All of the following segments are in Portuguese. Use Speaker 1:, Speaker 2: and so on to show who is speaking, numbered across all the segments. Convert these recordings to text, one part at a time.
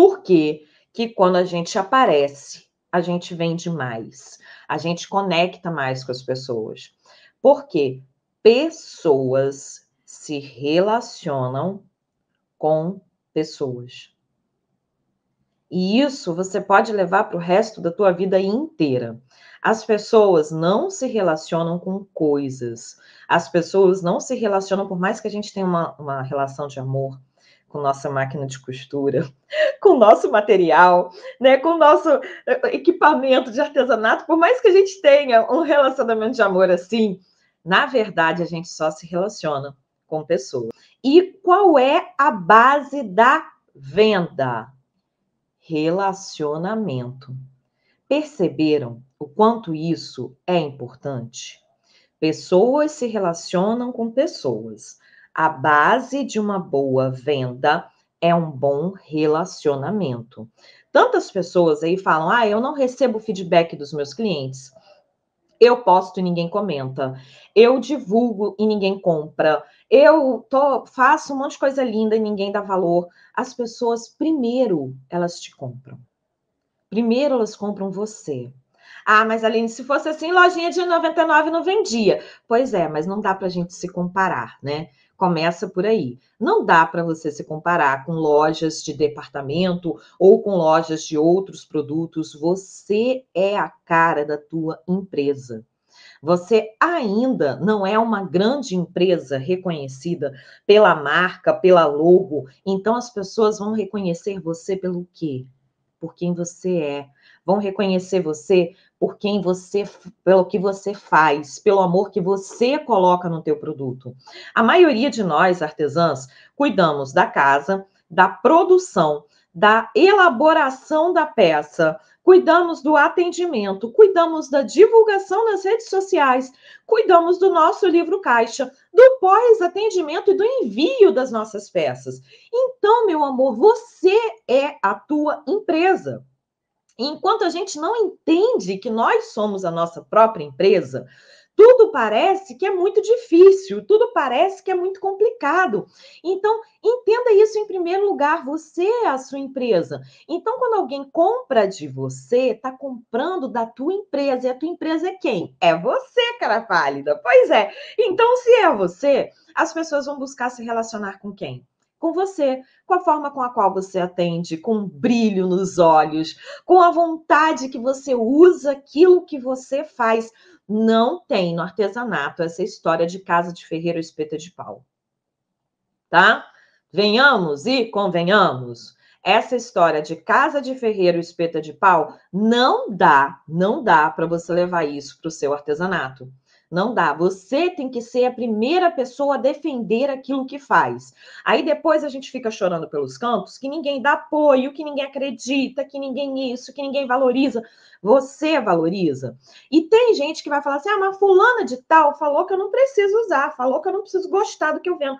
Speaker 1: Por quê? Que quando a gente aparece, a gente vende mais, a gente conecta mais com as pessoas. Porque pessoas se relacionam com pessoas. E isso você pode levar para o resto da tua vida inteira. As pessoas não se relacionam com coisas. As pessoas não se relacionam, por mais que a gente tenha uma, uma relação de amor, com nossa máquina de costura, com nosso material, né, com nosso eh, eh, equipamento de artesanato, por mais que a gente tenha um relacionamento de amor assim, na verdade a gente só se relaciona com pessoas. E qual é a base da venda? Relacionamento. Perceberam o quanto isso é importante? Pessoas se relacionam com pessoas. A base de uma boa venda é um bom relacionamento. Tantas pessoas aí falam: ah, eu não recebo feedback dos meus clientes. Eu posto e ninguém comenta. Eu divulgo e ninguém compra. Eu tô, faço um monte de coisa linda e ninguém dá valor. As pessoas, primeiro, elas te compram. Primeiro, elas compram você. Ah, mas Aline, se fosse assim, lojinha de 99 não vendia. Pois é, mas não dá para a gente se comparar, né? Começa por aí. Não dá para você se comparar com lojas de departamento ou com lojas de outros produtos. Você é a cara da tua empresa. Você ainda não é uma grande empresa reconhecida pela marca, pela logo. Então as pessoas vão reconhecer você pelo quê? Por quem você é, vão reconhecer você por quem você, pelo que você faz, pelo amor que você coloca no teu produto. A maioria de nós artesãs cuidamos da casa, da produção, da elaboração da peça, cuidamos do atendimento, cuidamos da divulgação nas redes sociais, cuidamos do nosso livro caixa, do pós-atendimento e do envio das nossas peças. Então, meu amor, você é a tua empresa. Enquanto a gente não entende que nós somos a nossa própria empresa, tudo parece que é muito difícil, tudo parece que é muito complicado. Então, entenda isso em primeiro lugar, você é a sua empresa. Então, quando alguém compra de você, está comprando da tua empresa. E a tua empresa é quem? É você, cara pálida. Pois é. Então, se é você, as pessoas vão buscar se relacionar com quem? com você, com a forma com a qual você atende, com um brilho nos olhos, com a vontade que você usa aquilo que você faz. Não tem no artesanato essa história de casa de ferreiro espeta de pau. Tá? Venhamos e convenhamos. Essa história de casa de ferreiro espeta de pau não dá, não dá para você levar isso para o seu artesanato. Não dá. Você tem que ser a primeira pessoa a defender aquilo que faz. Aí depois a gente fica chorando pelos cantos que ninguém dá apoio, que ninguém acredita, que ninguém isso, que ninguém valoriza. Você valoriza. E tem gente que vai falar assim: ah, mas fulana de tal falou que eu não preciso usar, falou que eu não preciso gostar do que eu vendo.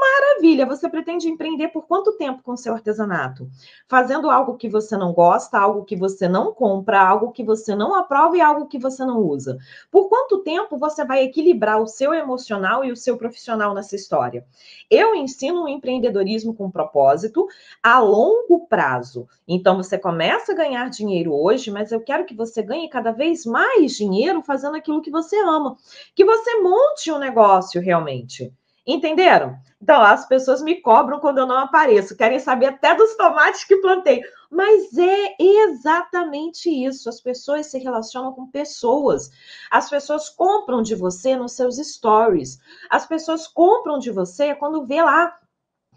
Speaker 1: Maravilha! Você pretende empreender por quanto tempo com seu artesanato? Fazendo algo que você não gosta, algo que você não compra, algo que você não aprova e algo que você não usa. Por quanto tempo você você vai equilibrar o seu emocional e o seu profissional nessa história? Eu ensino o empreendedorismo com propósito a longo prazo. Então você começa a ganhar dinheiro hoje, mas eu quero que você ganhe cada vez mais dinheiro fazendo aquilo que você ama, que você monte um negócio realmente. Entenderam? Então, as pessoas me cobram quando eu não apareço, querem saber até dos tomates que plantei. Mas é exatamente isso. As pessoas se relacionam com pessoas. As pessoas compram de você nos seus stories. As pessoas compram de você quando vê lá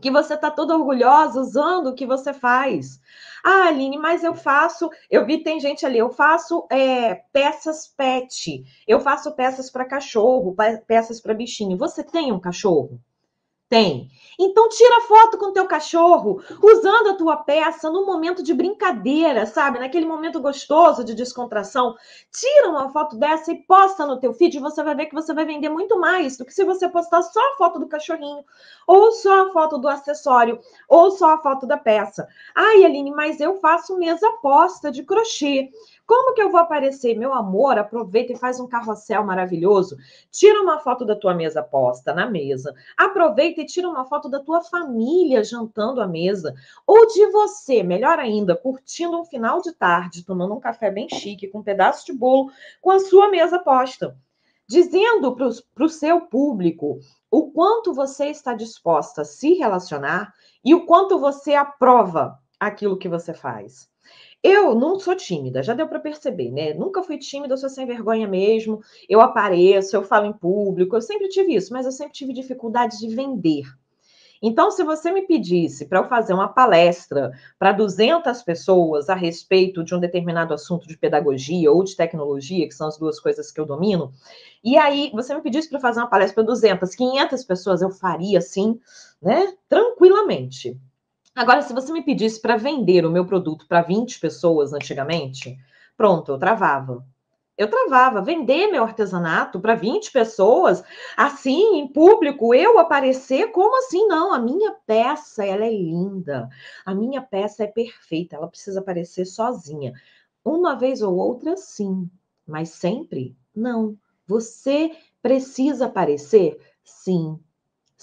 Speaker 1: que você está toda orgulhosa usando o que você faz. Ah, Aline, mas eu faço. Eu vi, tem gente ali, eu faço é, peças pet, eu faço peças para cachorro, peças para bichinho. Você tem um cachorro? Tem. Então tira foto com teu cachorro, usando a tua peça no momento de brincadeira, sabe? Naquele momento gostoso de descontração. Tira uma foto dessa e posta no teu feed, você vai ver que você vai vender muito mais do que se você postar só a foto do cachorrinho, ou só a foto do acessório, ou só a foto da peça. Ai, Aline, mas eu faço mesa posta de crochê. Como que eu vou aparecer? Meu amor, aproveita e faz um carrossel maravilhoso. Tira uma foto da tua mesa posta na mesa. Aproveita e tira uma foto da tua família jantando à mesa. Ou de você, melhor ainda, curtindo um final de tarde, tomando um café bem chique, com um pedaço de bolo, com a sua mesa posta. Dizendo para o seu público o quanto você está disposta a se relacionar e o quanto você aprova aquilo que você faz. Eu não sou tímida, já deu para perceber, né? Nunca fui tímida, sou sem vergonha mesmo. Eu apareço, eu falo em público, eu sempre tive isso, mas eu sempre tive dificuldade de vender. Então, se você me pedisse para eu fazer uma palestra para 200 pessoas a respeito de um determinado assunto de pedagogia ou de tecnologia, que são as duas coisas que eu domino, e aí você me pedisse para fazer uma palestra para 200, 500 pessoas, eu faria assim, né? Tranquilamente. Agora, se você me pedisse para vender o meu produto para 20 pessoas antigamente, pronto, eu travava. Eu travava. Vender meu artesanato para 20 pessoas, assim, em público, eu aparecer, como assim? Não, a minha peça, ela é linda. A minha peça é perfeita, ela precisa aparecer sozinha. Uma vez ou outra, sim, mas sempre, não. Você precisa aparecer? Sim,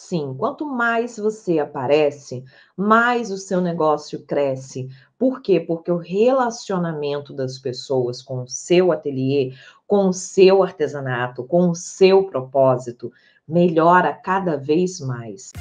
Speaker 1: Sim, quanto mais você aparece, mais o seu negócio cresce. Por quê? Porque o relacionamento das pessoas com o seu ateliê, com o seu artesanato, com o seu propósito, melhora cada vez mais.